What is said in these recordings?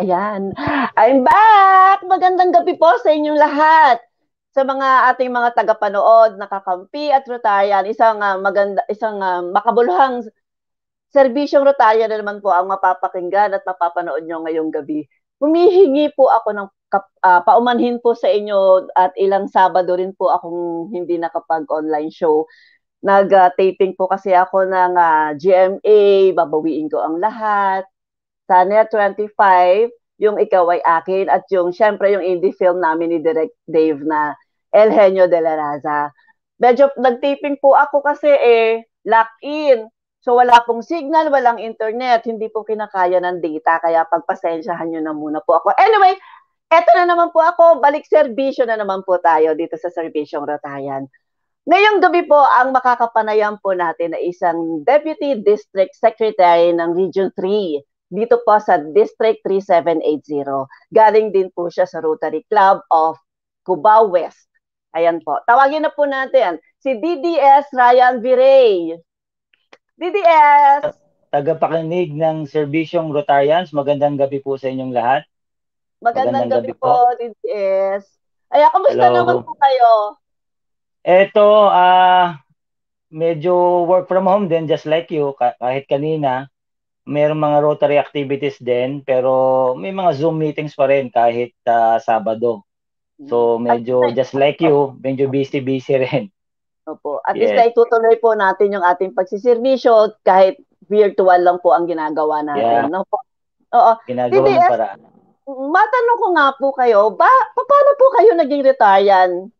Ayan. I'm back! Magandang gabi po sa inyong lahat. Sa mga ating mga tagapanood, nakakampi at Rotarian, isang uh, maganda isang uh, makabuluhang serbisyong Rotarian na naman po ang mapapakinggan at mapapanood nyo ngayong gabi. Humihingi po ako ng uh, paumanhin po sa inyo at ilang Sabado rin po akong hindi nakapag-online show. Nag-taping po kasi ako ng uh, GMA, babawiin ko ang lahat Tanya 25, yung Ikaw ay Akin, at yung, syempre, yung indie film namin ni Direct Dave na El Genio de la Raza. Medyo nagtaping po ako kasi eh, lock in. So wala pong signal, walang internet, hindi po kinakaya ng data, kaya pagpasensyahan niyo na muna po ako. Anyway, eto na naman po ako, balik serbisyo na naman po tayo dito sa serbisyong ratayan. Ngayong gabi po, ang makakapanayam po natin na isang Deputy District Secretary ng Region 3 dito po sa District 3780. Galing din po siya sa Rotary Club of Cubao West. Ayan po. Tawagin na po natin si DDS Ryan Viray. DDS! Tagapakinig ng Serbisyong Rotarians, magandang gabi po sa inyong lahat. Magandang, magandang gabi, gabi po, DDS. Ay, kumusta Hello. naman po kayo? Eto, ah, uh, medyo work from home din just like you kahit kanina Merong mga Rotary activities din, pero may mga Zoom meetings pa rin kahit uh, Sabado. So mm. medyo At just like you, medyo busy-busy rin. Opo. At yes. least na itutuloy po natin yung ating pagsiservisyo kahit virtual lang po ang ginagawa natin. Yeah. No Oo. Ginagawa ng paraan. Matanong ko nga po kayo, ba, paano po kayo naging retirean?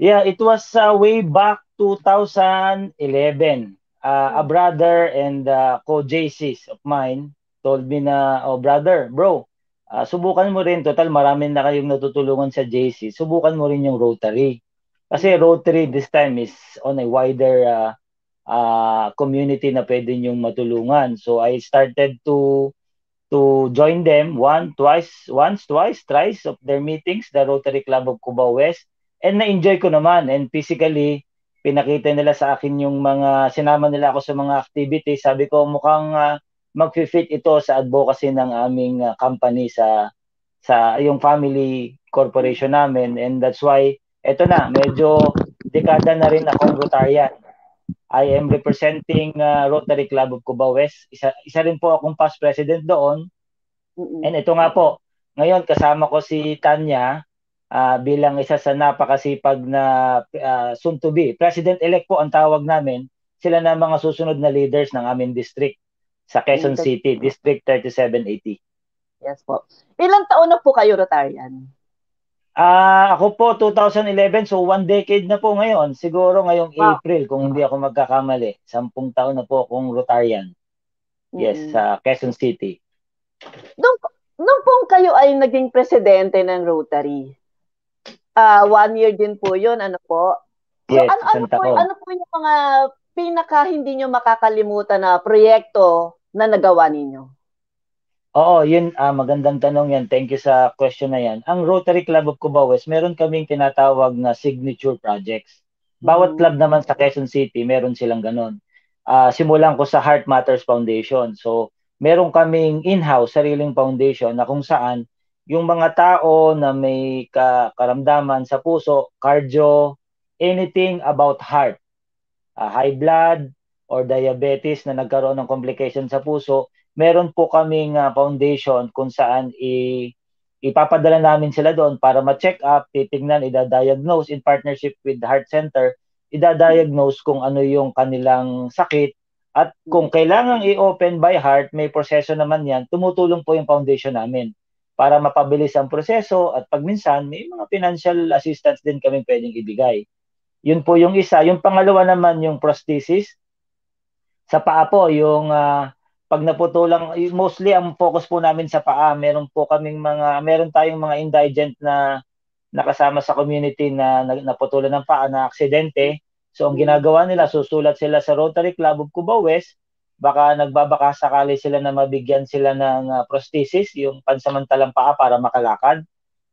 Yeah, it was uh, way back 2011 uh, a hmm. brother and uh, co-JCs of mine told me na, oh brother, bro, uh, subukan mo rin, total marami na kayong natutulungan sa JC, subukan mo rin yung Rotary. Kasi hmm. Rotary this time is on a wider uh, uh, community na pwede niyong matulungan. So I started to to join them one, twice, once, twice, thrice of their meetings, the Rotary Club of Cubao West. And na-enjoy ko naman. And physically, pinakita nila sa akin yung mga sinama nila ako sa mga activity. Sabi ko mukhang uh, magfi-fit ito sa advocacy ng aming uh, company sa sa yung family corporation namin and that's why eto na medyo dekada na rin akong Rotarian. I am representing uh, Rotary Club of Cubao West. Isa, isa rin po akong past president doon. And ito nga po, ngayon kasama ko si Tanya uh, bilang isa sa napakasipag na uh, ah, soon to be president-elect po ang tawag namin sila na mga susunod na leaders ng aming district sa Quezon City, District 3780. Yes po. Ilang taon na po kayo, Rotarian? Ah, uh, ako po 2011, so one decade na po ngayon. Siguro ngayong wow. April kung hindi ako magkakamali. Sampung taon na po akong Rotarian. Yes, mm-hmm. sa Quezon City. Nung, nung po kayo ay naging presidente ng Rotary, Uh, one year din po yun, ano po? So, yes, ano, ano, po, ano po yung mga pinaka hindi nyo makakalimutan na proyekto na nagawa ninyo? Oo, yun, uh, magandang tanong yan. Thank you sa question na yan. Ang Rotary Club of Cubao meron kaming tinatawag na signature projects. Bawat mm. club naman sa Quezon City, meron silang ganun. Uh, simulan ko sa Heart Matters Foundation. So, meron kaming in-house, sariling foundation na kung saan yung mga tao na may karamdaman sa puso, cardio, anything about heart, uh, high blood or diabetes na nagkaroon ng complication sa puso, meron po kaming uh, foundation kung saan i ipapadala namin sila doon para ma-check up, titingnan, ida-diagnose in partnership with Heart Center, ida-diagnose kung ano yung kanilang sakit at kung kailangang i-open by heart, may proseso naman yan, tumutulong po yung foundation namin para mapabilis ang proseso at pagminsan may mga financial assistance din kami pwedeng ibigay. Yun po yung isa. Yung pangalawa naman yung prosthesis. Sa paa po, yung uh, pag naputulang, mostly ang focus po namin sa paa, meron po kaming mga, meron tayong mga indigent na nakasama sa community na, na naputulan ng paa na aksidente. So ang ginagawa nila, susulat sila sa Rotary Club of Cubao West baka nagbabaka sakali sila na mabigyan sila ng uh, prosthesis, yung pansamantalang paa para makalakad.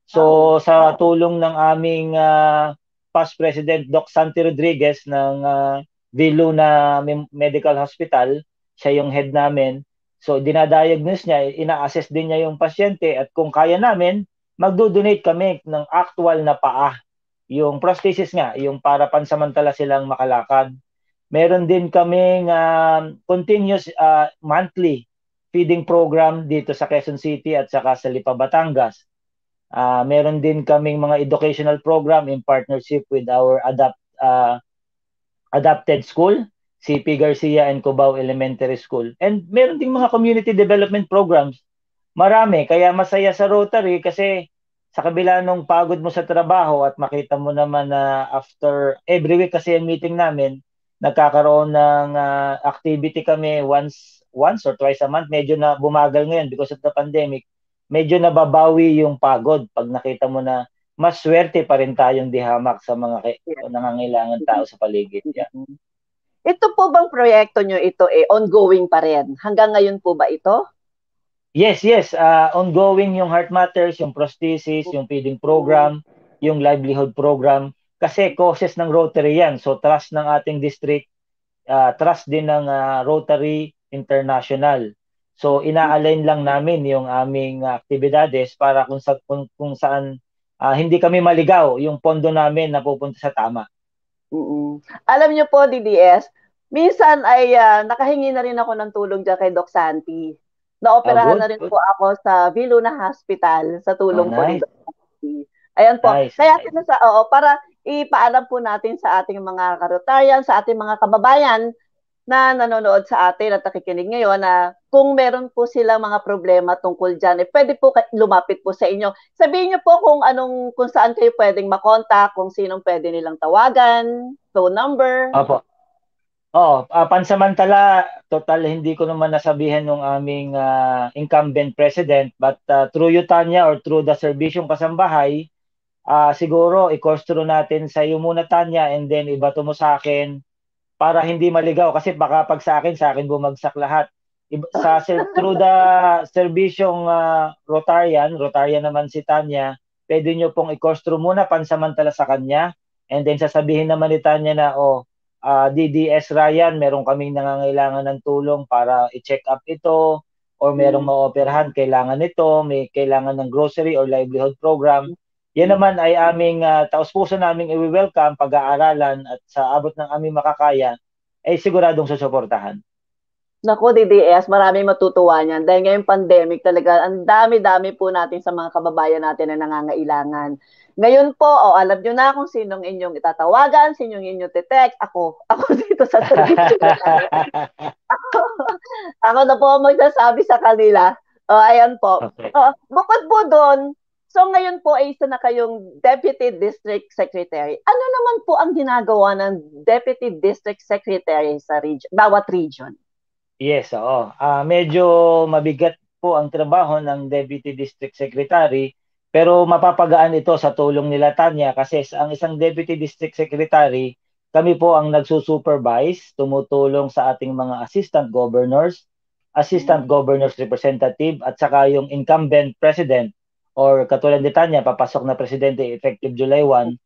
So ah, sa tulong ng aming uh, past president Doc Santi Rodriguez ng uh, Viluna Medical Hospital, siya yung head namin. So dinadiagnose niya, ina-assess din niya yung pasyente at kung kaya namin, magdo-donate kami ng actual na paa. Yung prosthesis nga, yung para pansamantala silang makalakad. Meron din kaming uh, continuous uh, monthly feeding program dito sa Quezon City at saka sa Lipa, Batangas. Uh, meron din kaming mga educational program in partnership with our adapt uh, adapted school, CP Garcia and Cubao Elementary School. And meron din mga community development programs. Marami, kaya masaya sa Rotary kasi sa kabila nung pagod mo sa trabaho at makita mo naman na after every week kasi ang meeting namin, nagkakaroon ng uh, activity kami once once or twice a month. Medyo na bumagal ngayon because of the pandemic. Medyo nababawi yung pagod pag nakita mo na mas swerte pa rin tayong dihamak sa mga yeah. nangangailangan tao sa paligid. Yeah. Mm-hmm. Ito po bang proyekto nyo ito eh, ongoing pa rin? Hanggang ngayon po ba ito? Yes, yes. Uh, ongoing yung Heart Matters, yung prosthesis, mm-hmm. yung feeding program, yung livelihood program kasi causes ng Rotary yan. So trust ng ating district, uh, trust din ng uh, Rotary International. So ina-align lang namin yung aming uh, aktibidades para kung, sa, kung, kung saan uh, hindi kami maligaw yung pondo namin napupunta sa tama. Mm-mm. Alam niyo po DDS, minsan ay uh, nakahingi na rin ako ng tulong diyan kay Doc Santi. Naoperahan ah, na rin good. po ako sa Viluna Hospital sa tulong oh, nice. po ni Doc Santi. Ayan po. Nice, Kaya nice. sa oo, para ipaalam po natin sa ating mga karotarian, sa ating mga kababayan na nanonood sa atin at nakikinig ngayon na kung meron po silang mga problema tungkol dyan, eh, pwede po lumapit po sa inyo. Sabihin niyo po kung anong kung saan kayo pwedeng makontak, kung sinong pwede nilang tawagan, phone number. Opo. Oh, uh, pansamantala, total hindi ko naman nasabihan ng aming uh, incumbent president but uh, through Yutanya or through the Serbisyong Kasambahay, uh, siguro i-costro natin sa iyo muna Tanya and then ibato mo sa akin para hindi maligaw kasi baka pag sa akin sa akin bumagsak lahat Iba, sa through the servisyong uh, Rotarian, Rotarian naman si Tanya, pwede nyo pong i-costro muna pansamantala sa kanya and then sasabihin naman ni Tanya na oh, uh, ah, DDS Ryan, meron kaming nangangailangan ng tulong para i-check up ito or merong mm. maoperahan, kailangan nito, may kailangan ng grocery or livelihood program. Yan naman ay aming uh, taus-puso naming i-welcome, pag-aaralan at sa abot ng aming makakaya ay siguradong susuportahan. Nako, DDS, eh, maraming matutuwa niyan. Dahil ngayong pandemic talaga, ang dami-dami po natin sa mga kababayan natin na nangangailangan. Ngayon po, oh, alam niyo na kung sinong inyong itatawagan, sinong inyong titext. Ako, ako dito sa service. ako, ako na po magsasabi sa kanila. Oh, ayan po. Okay. Oh, bukod po doon, So ngayon po ay isa na kayong Deputy District Secretary. Ano naman po ang ginagawa ng Deputy District Secretary sa region, bawat region? Yes, oo. Uh, medyo mabigat po ang trabaho ng Deputy District Secretary pero mapapagaan ito sa tulong nila Tanya kasi sa ang isang Deputy District Secretary kami po ang nagsusupervise, tumutulong sa ating mga assistant governors, assistant mm-hmm. governors representative at saka yung incumbent president or katulad ni Tanya, papasok na presidente effective July 1,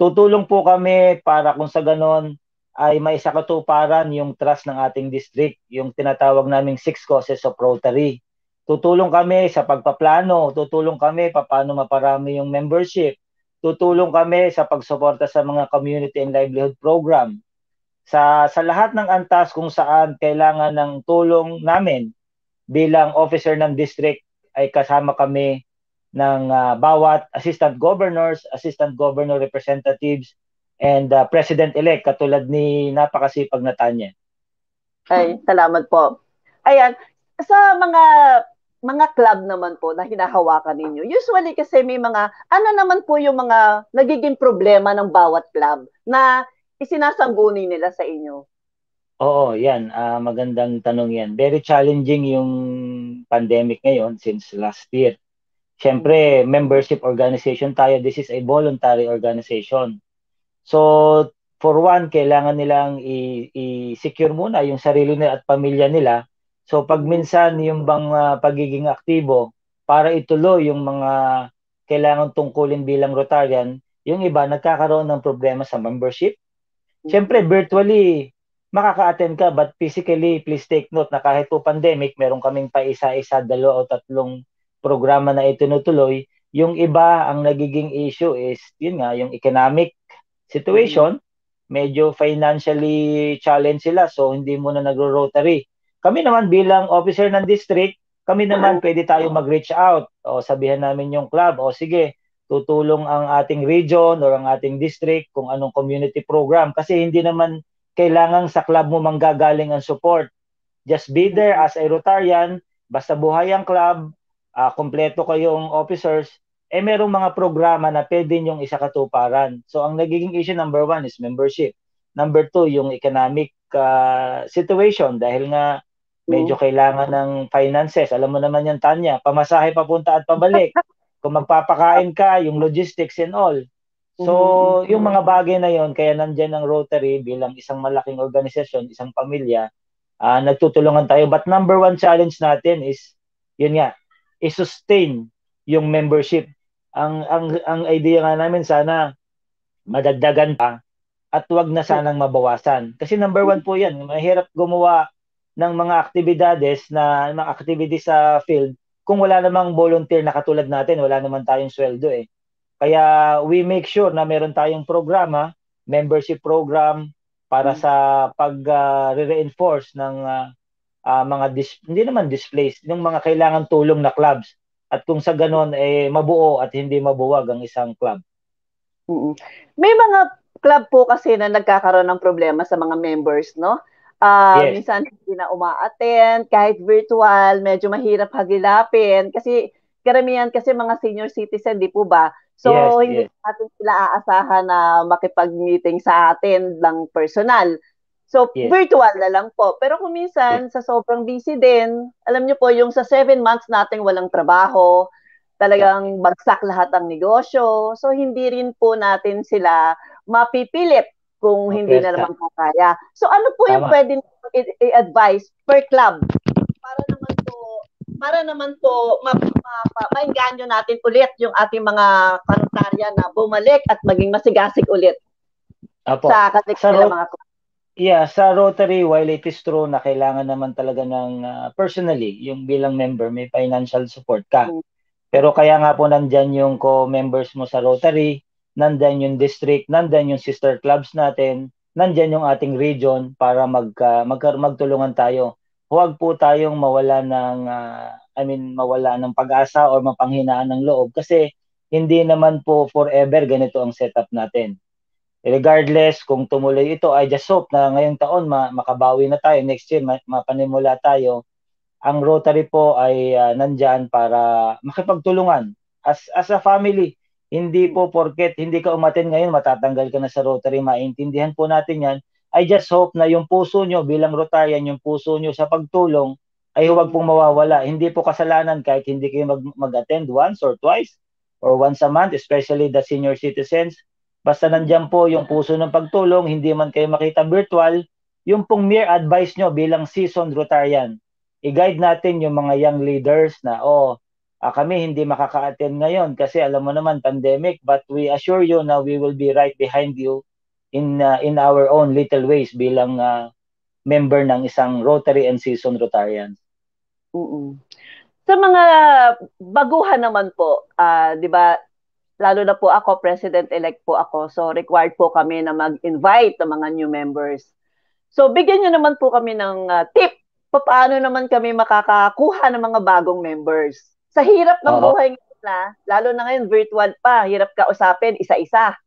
tutulong po kami para kung sa ganon ay may isa katuparan yung trust ng ating district, yung tinatawag naming six causes of Rotary. Tutulong kami sa pagpaplano, tutulong kami paano maparami yung membership, tutulong kami sa pagsuporta sa mga community and livelihood program. Sa, sa lahat ng antas kung saan kailangan ng tulong namin bilang officer ng district ay kasama kami ng uh, bawat assistant governors, assistant governor representatives, and uh, president-elect katulad ni napakasipag na Tanya. Ay, salamat po. Ayan, sa mga mga club naman po na hinahawakan ninyo, usually kasi may mga, ano naman po yung mga nagiging problema ng bawat club na isinasangguni nila sa inyo? Oo, yan. Uh, magandang tanong yan. Very challenging yung pandemic ngayon since last year Siyempre, membership organization tayo. This is a voluntary organization. So, for one, kailangan nilang i- secure muna yung sarili nila at pamilya nila. So, pag minsan yung bang uh, pagiging aktibo para ituloy yung mga kailangan tungkulin bilang Rotarian, yung iba nagkakaroon ng problema sa membership. Siyempre, virtually, makaka-attend ka but physically please take note na kahit po pandemic meron kaming pa isa-isa dalawa o tatlong programa na itinutuloy. Yung iba, ang nagiging issue is, yun nga, yung economic situation, mm-hmm. medyo financially challenged sila, so hindi muna nagro-rotary. Kami naman bilang officer ng district, kami naman pwede tayo mag-reach out o sabihan namin yung club, o sige, tutulong ang ating region or ang ating district kung anong community program kasi hindi naman kailangan sa club mo manggagaling ang support. Just be there as a Rotarian, basta buhay ang club, uh, kompleto kayong officers, eh merong mga programa na pwede niyong isakatuparan. So ang nagiging issue number one is membership. Number two, yung economic uh, situation dahil nga medyo mm. kailangan ng finances. Alam mo naman yan, Tanya, pamasahe papunta at pabalik. Kung magpapakain ka, yung logistics and all. So, mm-hmm. yung mga bagay na yon kaya nandiyan ang Rotary bilang isang malaking organisasyon, isang pamilya, uh, nagtutulungan tayo. But number one challenge natin is, yun nga, i-sustain yung membership. Ang ang ang idea nga namin sana madagdagan pa at wag na sanang mabawasan. Kasi number one po 'yan, mahirap gumawa ng mga aktibidades na mga activity sa field kung wala namang volunteer na katulad natin, wala naman tayong sweldo eh. Kaya we make sure na meron tayong programa, membership program para mm. sa pag-reinforce ah, ng uh, uh, mga dis- hindi naman displaced, yung mga kailangan tulong na clubs. At kung sa ganon, eh, mabuo at hindi mabuwag ang isang club. Mm-mm. May mga club po kasi na nagkakaroon ng problema sa mga members, no? Uh, yes. Minsan hindi na uma-attend, kahit virtual, medyo mahirap hagilapin. Kasi karamihan kasi mga senior citizen, di po ba? So, yes, hindi yes. natin sila aasahan na makipag-meeting sa atin lang personal. So, yes. virtual na lang po. Pero kung minsan, sa sobrang busy din, alam nyo po, yung sa seven months nating walang trabaho, talagang bagsak lahat ang negosyo. So, hindi rin po natin sila mapipilit kung okay, hindi na naman po kaya. So, ano po Tama. yung pwede i-advise per club para naman po para naman po mapapainganyo natin ulit yung ating mga kanutarya na bumalik at maging masigasig ulit Apo. sa ng mga club. Yeah, sa Rotary, while it is true na kailangan naman talaga ng uh, personally, yung bilang member, may financial support ka. Mm. Pero kaya nga po nandyan yung co-members mo sa Rotary, nandyan yung district, nandyan yung sister clubs natin, nandyan yung ating region para mag, uh, mag magtulungan tayo. Huwag po tayong mawala ng, uh, I mean, mawala ng pag-asa or mapanghinaan ng loob kasi hindi naman po forever ganito ang setup natin regardless kung tumuloy ito, I just hope na ngayong taon ma- makabawi na tayo. Next year, ma- mapanimula tayo. Ang Rotary po ay uh, nandyan para makipagtulungan as, as a family. Hindi po porket hindi ka umatin ngayon, matatanggal ka na sa Rotary. Maintindihan po natin yan. I just hope na yung puso nyo bilang Rotarian, yung puso nyo sa pagtulong, ay huwag pong mawawala. Hindi po kasalanan kahit hindi kayo mag- mag-attend once or twice or once a month, especially the senior citizens Basta nandiyan po yung puso ng pagtulong, hindi man kayo makita virtual, yung pong mere advice nyo bilang seasoned Rotarian. I-guide natin yung mga young leaders na, oh, ah, kami hindi makaka-attend ngayon kasi alam mo naman, pandemic, but we assure you na we will be right behind you in uh, in our own little ways bilang uh, member ng isang Rotary and Season Rotarian. Oo. Sa mga baguhan naman po, uh, 'di ba, lalo na po ako, president-elect po ako. So, required po kami na mag-invite ng mga new members. So, bigyan nyo naman po kami ng uh, tip. Paano naman kami makakakuha ng mga bagong members? Sa hirap ng Oo. buhay ngayon na, lalo na ngayon virtual pa, hirap ka usapin isa-isa.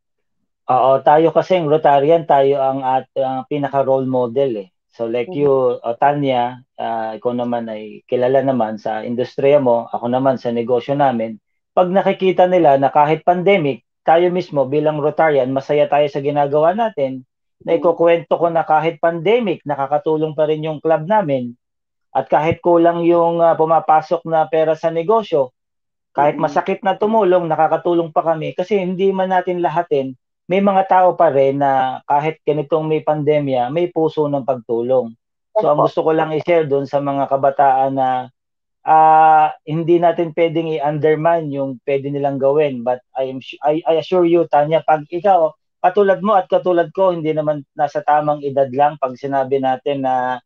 Oo, tayo kasi ang Rotarian, tayo ang, at, ang pinaka-role model eh. So like mm-hmm. you, uh, Tanya, uh, ikaw naman ay kilala naman sa industriya mo, ako naman sa negosyo namin pag nakikita nila na kahit pandemic, tayo mismo bilang Rotarian, masaya tayo sa ginagawa natin, na ikukwento ko na kahit pandemic, nakakatulong pa rin yung club namin. At kahit kulang yung uh, pumapasok na pera sa negosyo, kahit masakit na tumulong, nakakatulong pa kami. Kasi hindi man natin lahatin, may mga tao pa rin na kahit ganitong may pandemya, may puso ng pagtulong. So ang gusto ko lang i-share doon sa mga kabataan na uh, hindi natin pwedeng i-undermine yung pwede nilang gawin. But I, am, I, I assure you, Tanya, pag ikaw, katulad mo at katulad ko, hindi naman nasa tamang edad lang pag sinabi natin na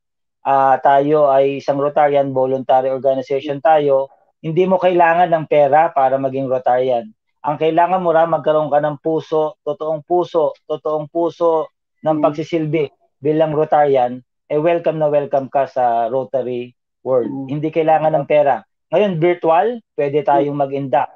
uh, tayo ay isang Rotarian voluntary organization tayo, hindi mo kailangan ng pera para maging Rotarian. Ang kailangan mo ra magkaroon ka ng puso, totoong puso, totoong puso ng hmm. pagsisilbi bilang Rotarian, eh welcome na welcome ka sa Rotary Word. Mm. Hindi kailangan ng pera. Ngayon, virtual, pwede tayong mag-induct.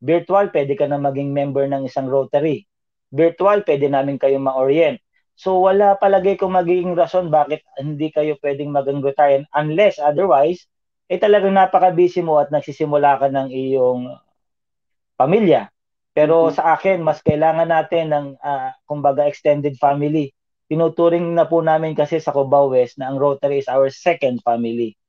Virtual, pwede ka na maging member ng isang Rotary. Virtual, pwede namin kayong ma-orient. So wala palagay kong magiging rason bakit hindi kayo pwedeng maging Rotarian unless otherwise, eh talagang napaka-busy mo at nagsisimula ka ng iyong pamilya. Pero mm-hmm. sa akin, mas kailangan natin ng uh, kumbaga extended family. Tinuturing na po namin kasi sa Cubao West na ang Rotary is our second family.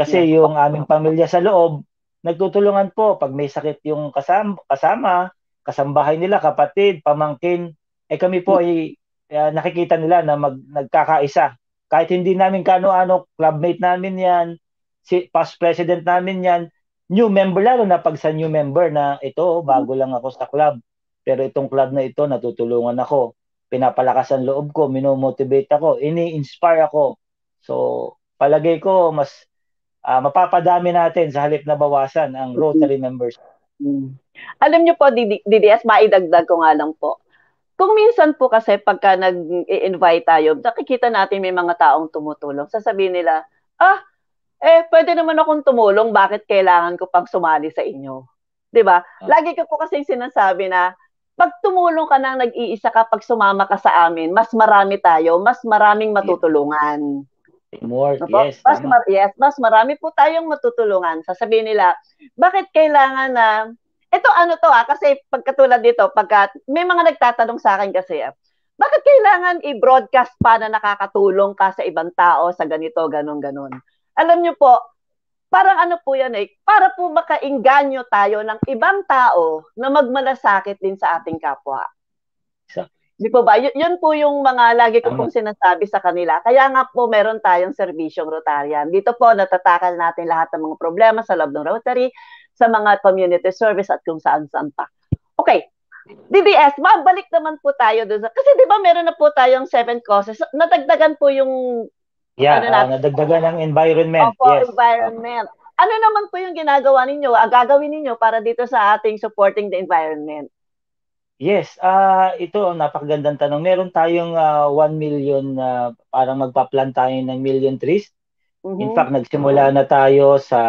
Kasi yeah. yung aming pamilya sa loob, nagtutulungan po pag may sakit yung kasama, kasama kasambahay nila, kapatid, pamangkin. Eh kami po ay uh, nakikita nila na mag, nagkakaisa. Kahit hindi namin kano-ano, clubmate namin yan, si past president namin yan, new member, lalo na pag sa new member na ito, bago lang ako sa club. Pero itong club na ito, natutulungan ako. Pinapalakas ang loob ko, minomotivate ako, ini-inspire ako. So, palagay ko, mas uh, mapapadami natin sa halip na bawasan ang Rotary mm-hmm. members. Mm. Alam niyo po, DDS, maidagdag ko nga lang po. Kung minsan po kasi pagka nag-invite tayo, nakikita natin may mga taong tumutulong. Sasabihin nila, ah, eh, pwede naman akong tumulong, bakit kailangan ko pang sumali sa inyo? 'Di ba? Ah. Lagi ko po kasi sinasabi na, pag tumulong ka nang nag-iisa ka, pag sumama ka sa amin, mas marami tayo, mas maraming matutulungan. Teamwork, yes. Mas, mar- yes, mas marami po tayong matutulungan. Sasabihin nila, bakit kailangan na, ito ano to ah, kasi pagkatulad dito, pagka, may mga nagtatanong sa akin kasi ah, bakit kailangan i-broadcast pa na nakakatulong ka sa ibang tao sa ganito, ganon, ganon. Alam nyo po, parang ano po yan eh, para po makainganyo tayo ng ibang tao na magmalasakit din sa ating kapwa. Exactly. Di po ba? Y- yun po yung mga lagi ko pong sinasabi sa kanila. Kaya nga po meron tayong servisyong Rotarian. Dito po natatakal natin lahat ng mga problema sa loob ng Rotary, sa mga community service at kung saan-saan pa. Okay. DBS, mabalik naman po tayo doon. kasi di ba meron na po tayong seven causes. Natagdagan po yung... Yeah, ano natin? uh, nadagdagan ng environment. Opo, yes. environment. Ano naman po yung ginagawa ninyo, ah, gagawin ninyo para dito sa ating supporting the environment? Yes, ah ito ang napakagandang tanong. Meron tayong uh, ah, 1 million uh, parang magpa-plant tayo ng million trees. Mm-hmm. In fact, nagsimula na tayo sa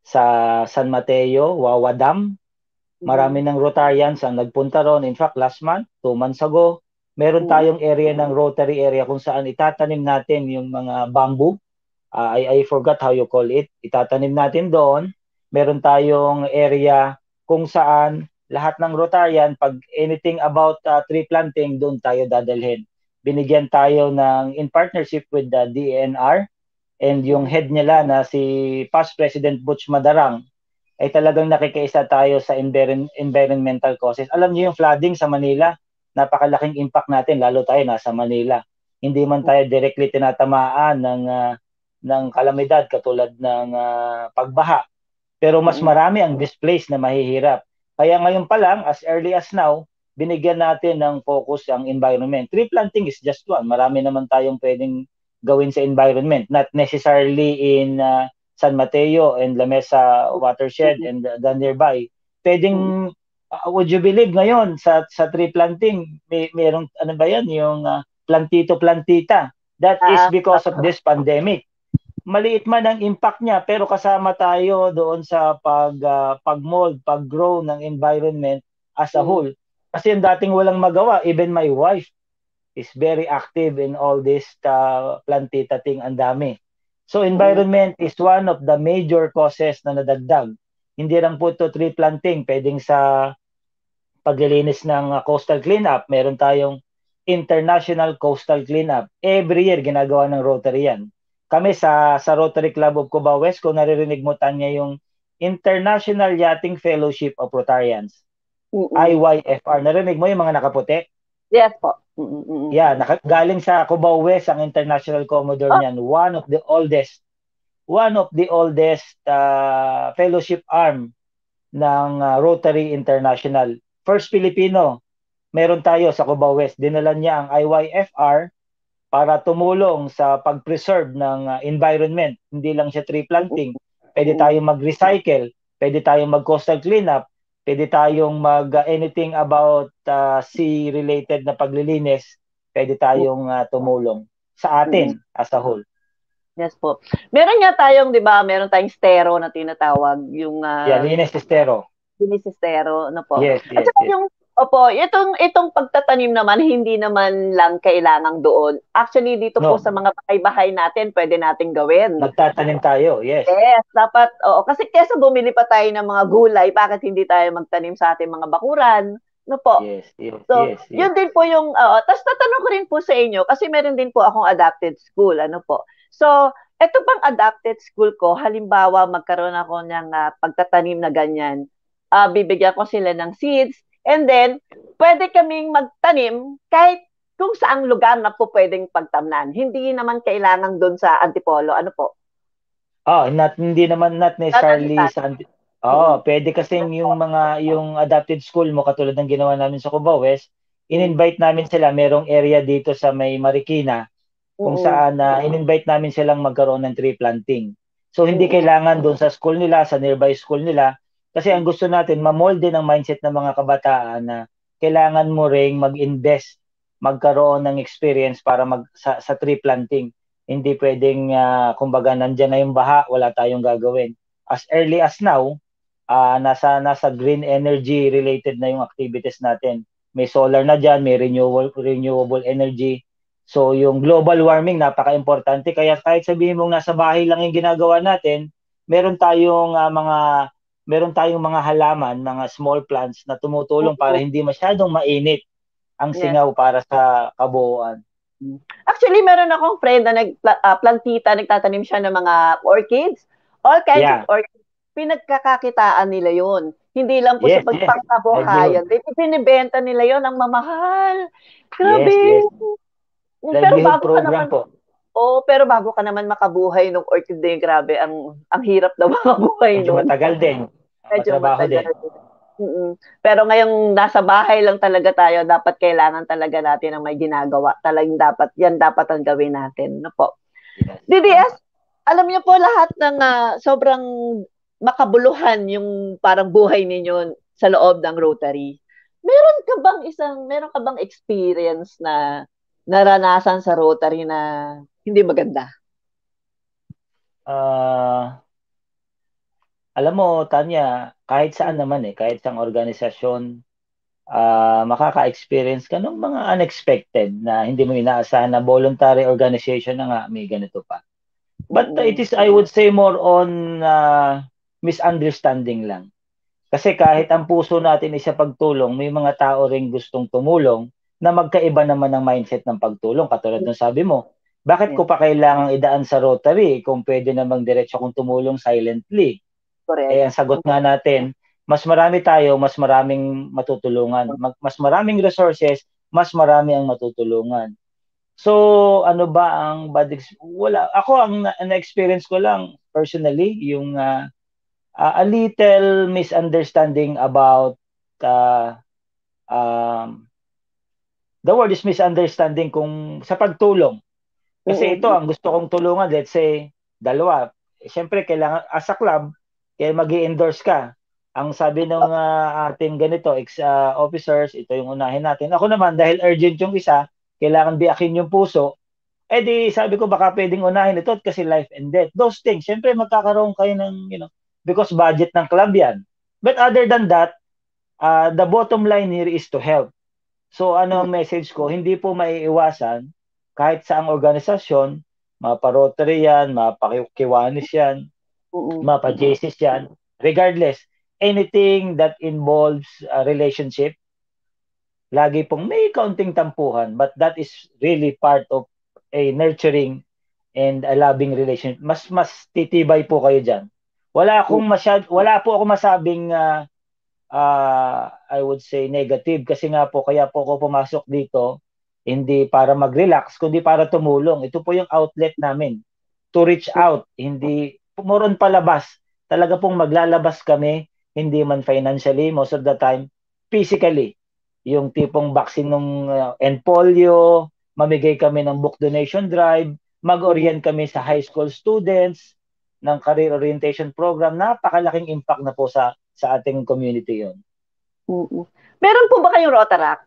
sa San Mateo, Wawa Dam. Mm-hmm. Marami mm-hmm. ng Rotarians ang nagpunta ron. In fact, last month, two months ago, meron mm-hmm. tayong area ng Rotary area kung saan itatanim natin yung mga bamboo. Uh, I, I forgot how you call it. Itatanim natin doon. Meron tayong area kung saan lahat ng Rotarian, pag anything about uh, tree planting, doon tayo dadalhin. Binigyan tayo ng, in partnership with the DNR, and yung head nila na si past President Butch Madarang, ay talagang nakikiisa tayo sa enver- environmental causes. Alam niyo yung flooding sa Manila, napakalaking impact natin, lalo tayo nasa Manila. Hindi man tayo directly tinatamaan ng, uh, ng kalamidad katulad ng uh, pagbaha. Pero mas mm-hmm. marami ang displaced na mahihirap kaya ngayon pa lang, as early as now, binigyan natin ng focus ang environment. Tree planting is just one. Marami naman tayong pwedeng gawin sa environment, not necessarily in uh, San Mateo and La Mesa watershed and the, the nearby. Pwedeng uh, would you believe ngayon sa sa tree planting, may merong ano ba 'yan, yung uh, plantito plantita. That is ah, because of ah. this pandemic maliit man ang impact niya pero kasama tayo doon sa pag uh, pag-mold, pag-grow ng environment as a mm. whole. Kasi yung dating walang magawa, even my wife is very active in all this uh, plantita thing ang dami. So mm. environment is one of the major causes na nadagdag. Hindi lang po to tree planting, pwedeng sa paglilinis ng uh, coastal cleanup, meron tayong international coastal cleanup. Every year ginagawa ng Rotary 'yan kami sa sa Rotary Club of Cubao West kung naririnig mo Tanya yung International Yachting Fellowship of Rotarians. Mm-mm. IYFR. Narinig mo yung mga nakaputi? Yes po. Mm-mm. Yeah, naka- galing sa Cubao West ang International Commodore oh. niyan. One of the oldest one of the oldest uh, fellowship arm ng uh, Rotary International. First Filipino meron tayo sa Cubao West. Dinala niya ang IYFR para tumulong sa pag-preserve ng ah, environment. Hindi lang siya tree planting. Pwede tayong mag-recycle, pwede tayong mag-coastal cleanup, pwede tayong mag ah, anything about uh, ah, sea related na paglilinis, pwede tayong uh, tumulong sa atin as a whole. Yes po. Meron nga tayong, 'di ba, meron tayong stero na tinatawag yung uh, Yeah, linis stero. Linis stero, ano po. Yes, yes, At saka yes. yung Opo, itong itong pagtatanim naman hindi naman lang kailangan doon. Actually dito no. po sa mga bahay-bahay natin, pwede nating gawin. Magtatanim tayo, yes. Yes, dapat oo kasi kesa bumili pa tayo ng mga gulay, bakit hindi tayo magtanim sa ating mga bakuran? No po. Yes, yes, so, yes, yes. yun din po yung uh, tapos tatanong ko rin po sa inyo kasi meron din po akong adapted school, ano po. So, eto pang adapted school ko, halimbawa magkaroon ako ng uh, pagtatanim na ganyan. Uh, bibigyan ko sila ng seeds, And then, pwede kaming magtanim kahit kung saang lugar na po pwedeng pagtamnan. Hindi naman kailangan doon sa Antipolo. Ano po? Oh, not, hindi naman not necessarily not sa Oh, pwede kasi yung mga yung adapted school mo katulad ng ginawa namin sa Cubao West, in-invite namin sila, merong area dito sa may Marikina kung mm. saan uh, in-invite namin silang magkaroon ng tree planting. So hindi mm. kailangan doon sa school nila, sa nearby school nila, kasi ang gusto natin, mamolde ng mindset ng mga kabataan na kailangan mo ring mag-invest, magkaroon ng experience para mag sa, sa tree planting. Hindi pwedeng, uh, kumbaga, nandyan na yung baha, wala tayong gagawin. As early as now, uh, nasa, nasa green energy related na yung activities natin. May solar na dyan, may renewable, renewable energy. So yung global warming, napaka-importante. Kaya kahit sabihin mong nasa bahay lang yung ginagawa natin, meron tayong uh, mga meron tayong mga halaman, mga small plants na tumutulong para hindi masyadong mainit ang singaw yes. para sa kabuuan. Actually, meron akong friend na nagplantita, ah, uh, nagtatanim siya ng mga orchids. All kinds yeah. of orchids. Pinagkakakitaan nila 'yon. Hindi lang po yes, sa pagpangkabuhayan. Yes, Pinibenta nila 'yon ang mamahal. Grabe. Yes, yes. Pero bago ka naman, po. Oo, oh, pero bago ka naman makabuhay nung orchid day, grabe, ang ang hirap daw makabuhay Medyo nun. matagal din. Medyo matagal din. din. Mm-mm. Pero ngayong nasa bahay lang talaga tayo, dapat kailangan talaga natin ang may ginagawa. Talagang dapat, yan dapat ang gawin natin. No po. DDS, alam niyo po lahat ng uh, sobrang makabuluhan yung parang buhay ninyo sa loob ng Rotary. Meron ka bang isang, meron ka bang experience na naranasan sa Rotary na hindi maganda? Uh, alam mo, Tanya, kahit saan naman eh, kahit sa organisasyon, uh, makaka-experience ka ng mga unexpected na hindi mo inaasahan na voluntary organization na nga may ganito pa. But uh, it is, I would say, more on uh, misunderstanding lang. Kasi kahit ang puso natin ay sa pagtulong, may mga tao ring gustong tumulong na magkaiba naman ng mindset ng pagtulong. Katulad ng sabi mo, bakit yeah. ko pa kailangang idaan sa Rotary kung pwede namang diretso kung tumulong silently? Correct. Eh, ang sagot nga natin, mas marami tayo, mas maraming matutulungan. Mm. Mag, mas maraming resources, mas marami ang matutulungan. So, ano ba ang bad experience? Wala. Ako, ang na-experience ko lang, personally, yung uh, uh, a little misunderstanding about uh, um, the word is misunderstanding kung sa pagtulong. Kasi ito, ang gusto kong tulungan, let's say, dalawa. Siyempre, kailangan, as a club, kaya mag endorse ka. Ang sabi ng uh, ating ganito, ex-officers, ah, uh, ito yung unahin natin. Ako naman, dahil urgent yung isa, kailangan biakin yung puso. Eh di, sabi ko, baka pwedeng unahin ito kasi life and death. Those things, syempre magkakaroon kayo ng, you know, because budget ng club yan. But other than that, uh, the bottom line here is to help. So ano ang message ko? Hindi po maiiwasan kahit ang organisasyon, mapa-Rotary yan, mapa-Kiwanis yan, mapa-Jesus yan, regardless, anything that involves a relationship, lagi pong may kaunting tampuhan, but that is really part of a nurturing and a loving relationship. Mas mas titibay po kayo diyan. Wala akong masyad wala po ako masabing uh, uh, I would say negative kasi nga po kaya po ako pumasok dito hindi para mag-relax, kundi para tumulong. Ito po yung outlet namin. To reach out, hindi, more on palabas. Talaga pong maglalabas kami, hindi man financially, most of the time, physically. Yung tipong vaccine ng uh, and polio, mamigay kami ng book donation drive, mag-orient kami sa high school students, ng career orientation program, napakalaking impact na po sa sa ating community 'yon. Oo. Meron po ba kayong Rotaract?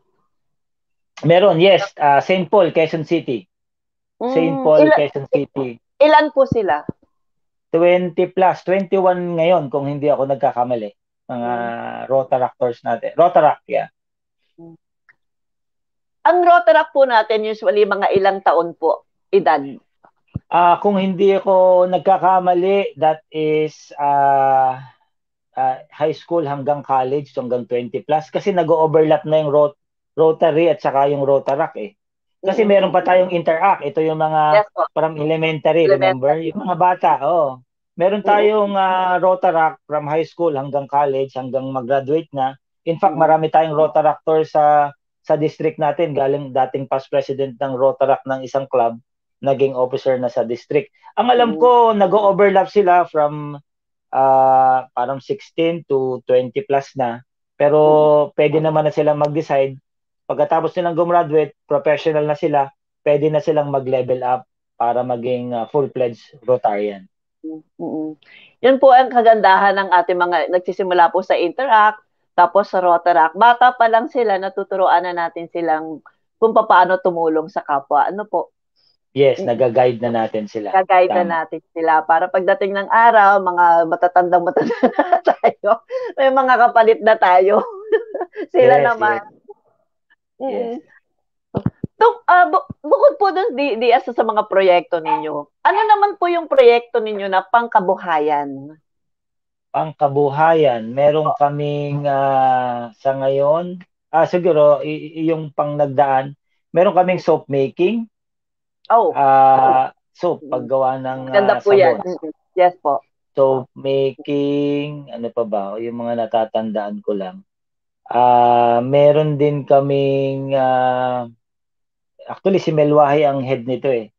Meron, yes. Uh, ah, St. Paul, Quezon City. Mm, St. Paul, ilan, Quezon City. Ilan po sila? 20 plus, 21 ngayon kung hindi ako nagkakamali. Mga mm. Rotaractors natin. Rotaract, yeah. Ang Rotaract po natin usually mga ilang taon po edad? Uh, kung hindi ako nagkakamali, that is uh, uh, high school hanggang college, so hanggang 20 plus. Kasi nag-overlap na yung rot Rotary at saka yung Rotaract eh. Kasi mm-hmm. meron pa tayong interact. Ito yung mga yes, from elementary, elementary, remember? Yung mga bata, oh. Meron mm. tayong uh, ah, Rotaract from high school hanggang college, hanggang mag-graduate na. In fact, mm. marami tayong Rotaractor sa sa district natin. Galing dating past president ng Rotaract ng isang club, naging officer na sa district. Ang alam mm. ko, nag-overlap sila from uh, parang 16 to 20 plus na. Pero pwede naman na sila mag-decide Pagkatapos nilang gumraduate, professional na sila, pwede na silang mag-level up para maging uh, full-fledged Rotarian. Mm-mm. Yan po ang kagandahan ng ating mga nagsisimula po sa Interact, tapos sa Rotaract. Bata pa lang sila, natuturoan na natin silang kung paano tumulong sa kapwa. Ano po? Yes, nagaguide na natin sila. Nagaguide Tama. na natin sila para pagdating ng araw, mga matatandang matanda na tayo, may mga kapalit na tayo. sila yes, naman. Yes. Yes. mm So, uh, ah, bu- bukod po dun, di, di asa sa mga proyekto ninyo, ano naman po yung proyekto ninyo na pangkabuhayan? Pangkabuhayan, meron kaming uh, sa ngayon, ah, siguro y- yung pangnagdaan, nagdaan, meron kaming soap making. Oh. Uh, soap, paggawa ng uh, Ganda po sabon. yan. Yes po. Soap making, ano pa ba, yung mga natatandaan ko lang. Uh, meron din kaming uh, actually si Melwahi ang head nito eh.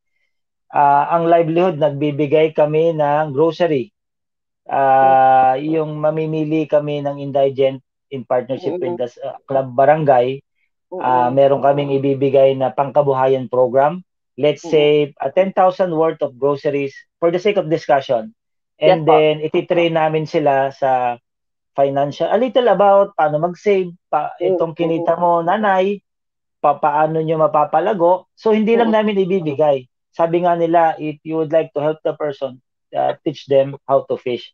Uh, ang livelihood nagbibigay kami ng grocery. Uh, yung mamimili kami ng indigent in partnership mm-hmm. with the uh, club barangay, mm uh, meron kaming ibibigay na pangkabuhayan program. Let's say a uh, 10,000 worth of groceries for the sake of discussion. And yes, then ititrain namin sila sa financial, a little about paano mag-save, pa, mm, itong mm, kinita mm. mo, nanay, pa, paano nyo mapapalago. So, hindi lang namin ibibigay. Sabi nga nila, if you would like to help the person, uh, teach them how to fish.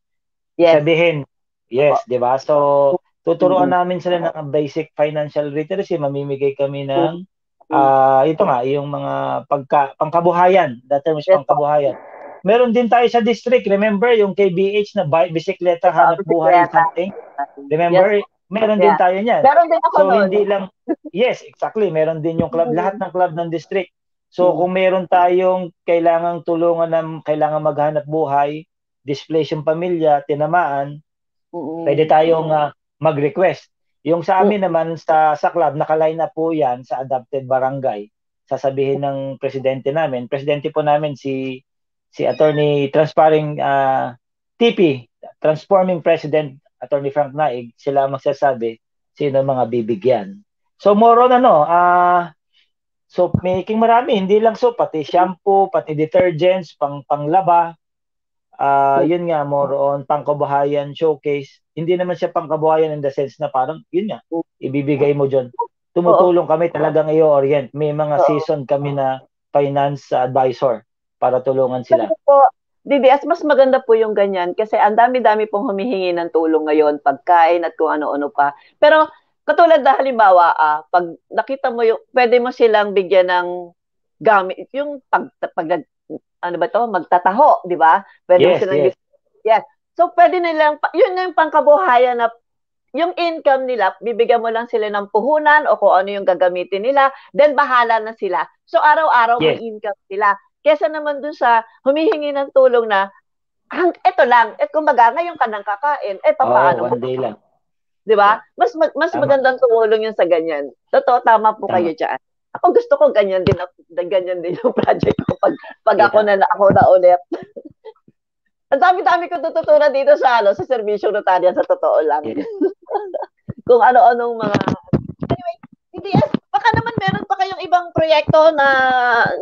Yes. Sabihin, yes, di ba? So, tuturuan namin sila ng basic financial literacy. Mamimigay kami ng, uh, ito nga, yung mga pagka, pangkabuhayan, the term is pangkabuhayan. Meron din tayo sa district. Remember yung KBH na bike bisikleta hanap ah, buhay something? Remember? Yes. Meron yeah. din tayo niyan. Meron din ako so, hindi lang, yes, exactly. Meron din yung club, lahat ng club ng district. So, mm-hmm. kung meron tayong kailangang tulungan ng kailangan maghanap buhay, displace yung pamilya, tinamaan, mm-hmm. pwede tayong uh, mag-request. Yung sa amin mm. naman sa sa club, nakaline na po 'yan sa adapted barangay. Sasabihin ng presidente namin, presidente po namin si si Attorney Transparent uh, ah, TP, Transforming President Attorney Frank Naig, sila magsasabi sino mga bibigyan. So more on ano, uh, ah, soap making marami, hindi lang soap, pati shampoo, pati detergents, pang panglaba. Uh, yun nga, more on pangkabuhayan showcase. Hindi naman siya pangkabuhayan in the sense na parang, yun nga, ibibigay mo dyan. Tumutulong kami talagang i-orient. May mga season kami na finance advisor para tulungan sila? Po, as mas maganda po yung ganyan kasi ang dami-dami pong humihingi ng tulong ngayon, pagkain at kung ano-ano pa. Pero katulad na halimbawa, ah, pag nakita mo yung, pwede mo silang bigyan ng gamit, yung pag, pag ano ba to, magtataho, di ba? Pwede yes, mo silang yes. yes. So pwede nilang, yun yung pangkabuhayan na yung income nila, bibigyan mo lang sila ng puhunan o kung ano yung gagamitin nila, then bahala na sila. So araw-araw yes. may income sila. Kesa naman dun sa humihingi ng tulong na, ang, eto lang, eh, kumbaga, ngayon ka nang kakain, eh, paano? Oh, one day lang. Di ba? Mas, mag, mas tama. magandang tulong yun sa ganyan. Totoo, tama po tama. kayo diyan Ako gusto ko ganyan din ako, ganyan din yung project ko pag, pag ako na, ako na ulit. Ang dami-dami ko tututunan dito sa ano, sa servisyo notarya sa totoo lang. Kung ano-anong mga anyway, LDS, baka naman meron pa kayong ibang proyekto na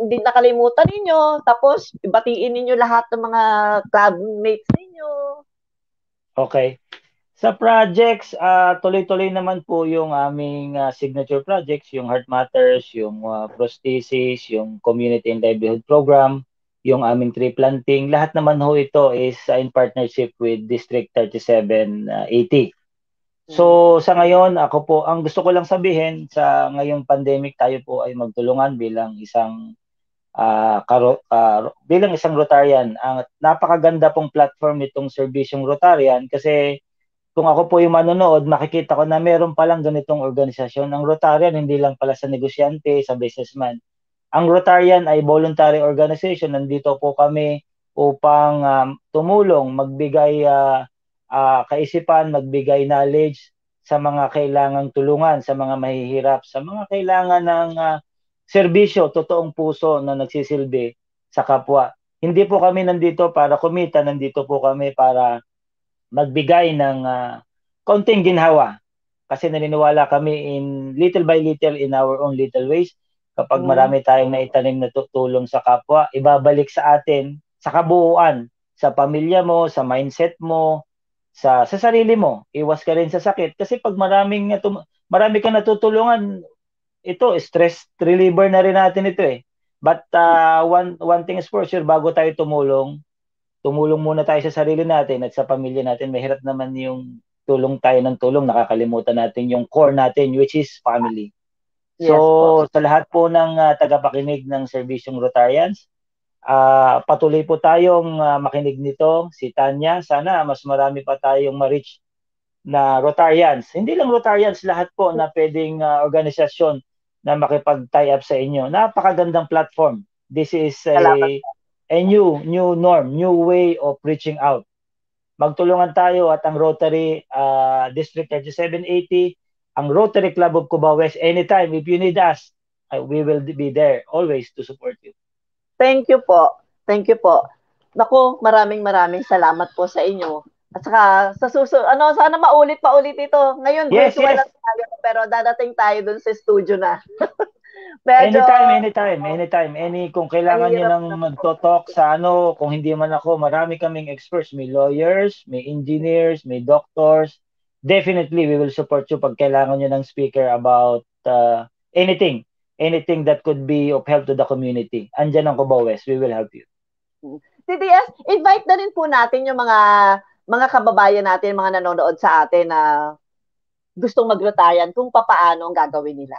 hindi nakalimutan ninyo. Tapos, batiin ninyo lahat ng mga clubmates ninyo. Okay. Sa projects, uh, tuloy-tuloy naman po yung aming uh, signature projects, yung Heart Matters, yung uh, prosthesis, yung Community and Livelihood Program, yung aming tree planting. Lahat naman ho ito is uh, in partnership with District 3780. So mm. sa ngayon, ako po, ang gusto ko lang sabihin sa ngayong pandemic tayo po ay magtulungan bilang isang uh, karo, uh, bilang isang Rotarian. Ang napakaganda pong platform nitong serbisyong Rotarian kasi kung ako po yung manonood, makikita ko na meron palang ganitong organisasyon. Ang Rotarian hindi lang pala sa negosyante, sa businessman. Ang Rotarian ay voluntary organization. Nandito po kami upang um, tumulong, magbigay uh, uh, kaisipan, magbigay knowledge sa mga kailangang tulungan, sa mga mahihirap, sa mga kailangan ng uh, serbisyo, totoong puso na nagsisilbi sa kapwa. Hindi po kami nandito para kumita, nandito po kami para magbigay ng uh, konting ginhawa. Kasi naniniwala kami in little by little in our own little ways. Kapag mm. marami tayong naitanim na tulong sa kapwa, ibabalik sa atin, sa kabuuan, sa pamilya mo, sa mindset mo, sa sa sarili mo. Iwas ka rin sa sakit kasi pag maraming eh, marami kang natutulungan, ito stress reliever na rin natin ito eh. But uh, one one thing is for sure bago tayo tumulong, tumulong muna tayo sa sarili natin at sa pamilya natin. Mahirap naman yung tulong tayo ng tulong, nakakalimutan natin yung core natin which is family. Yes, so, po. sa lahat po ng uh, tagapakinig ng Servisyong Rotarians, Uh, patuloy po tayong uh, makinig nito si Tanya. Sana mas marami pa tayong ma-reach na Rotarians. Hindi lang Rotarians, lahat po na pwedeng uh, organisasyon na makipag-tie up sa inyo. Napakagandang platform. This is a, a new new norm, new way of reaching out. Magtulungan tayo at ang Rotary uh, District 3780, ang Rotary Club of Cubao West, anytime if you need us, we will be there always to support you. Thank you po. Thank you po. Nako, maraming maraming salamat po sa inyo. At saka sa susunod, ano, sana maulit pa ulit ito. Ngayon, yes, virtual yes. lang tayo, pero dadating tayo dun sa studio na. Medyo, anytime, anytime, anytime. Any, kung kailangan niyo ng magto-talk sa ano, kung hindi man ako, marami kaming experts. May lawyers, may engineers, may doctors. Definitely, we will support you pag kailangan niyo ng speaker about uh, anything anything that could be of help to the community. Andiyan ang Cubao We will help you. Mm-hmm. TTS, invite na rin po natin yung mga mga kababayan natin, mga nanonood sa atin na gustong magretayan kung papaano ang gagawin nila.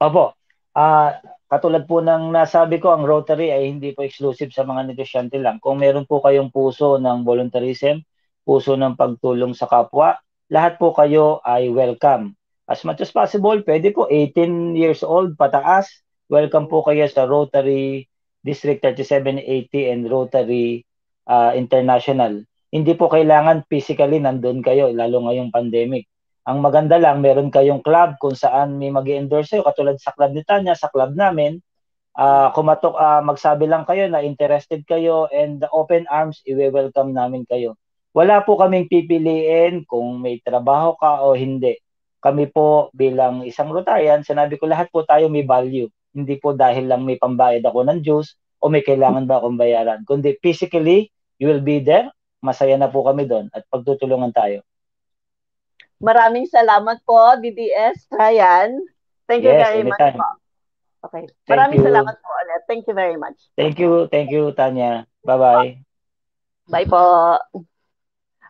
Opo. Uh, katulad po ng nasabi ko, ang Rotary ay hindi po exclusive sa mga negosyante lang. Kung meron po kayong puso ng volunteerism, puso ng pagtulong sa kapwa, lahat po kayo ay welcome as much as possible, pwede po 18 years old pataas. Welcome po kayo sa Rotary District 3780 and Rotary uh, International. Hindi po kailangan physically nandun kayo, lalo ngayong pandemic. Ang maganda lang, meron kayong club kung saan may mag endorse sa'yo. katulad sa club ni Tanya, sa club namin. Uh, kumatok, uh, magsabi lang kayo na interested kayo and the open arms, i-welcome namin kayo. Wala po kaming pipiliin kung may trabaho ka o hindi kami po bilang isang Rotarian, sinabi ko lahat po tayo may value. Hindi po dahil lang may pambayad ako ng Diyos o may kailangan ba akong bayaran. Kundi physically, you will be there. Masaya na po kami doon at pagtutulungan tayo. Maraming salamat po, DDS Ryan. Thank you yes, very anytime. much po. Okay. Thank Maraming you. salamat po ulit. Thank you very much. Thank you. Thank you, Tanya. Bye-bye. Bye po.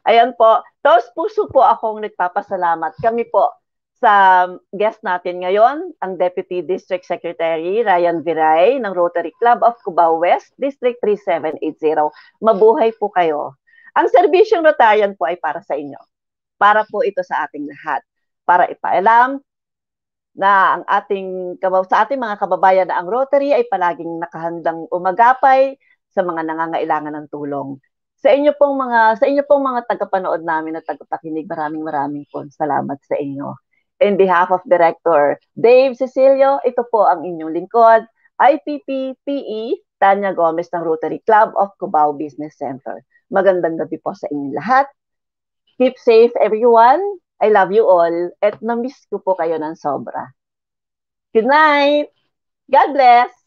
Ayan po. Taos puso po akong nagpapasalamat. Kami po, sa guest natin ngayon, ang Deputy District Secretary Ryan Viray ng Rotary Club of Cubao West, District 3780. Mabuhay po kayo. Ang serbisyong Rotarian po ay para sa inyo. Para po ito sa ating lahat. Para ipaalam na ang ating sa ating mga kababayan na ang Rotary ay palaging nakahandang umagapay sa mga nangangailangan ng tulong. Sa inyo pong mga sa inyo pong mga tagapanood namin at tagapakinig, maraming maraming po salamat sa inyo in behalf of Director Dave Cecilio, ito po ang inyong lingkod, IPP e, Tanya Gomez ng Rotary Club of Cubao Business Center. Magandang gabi po sa inyong lahat. Keep safe everyone. I love you all at namiss ko po kayo ng sobra. Good night! God bless!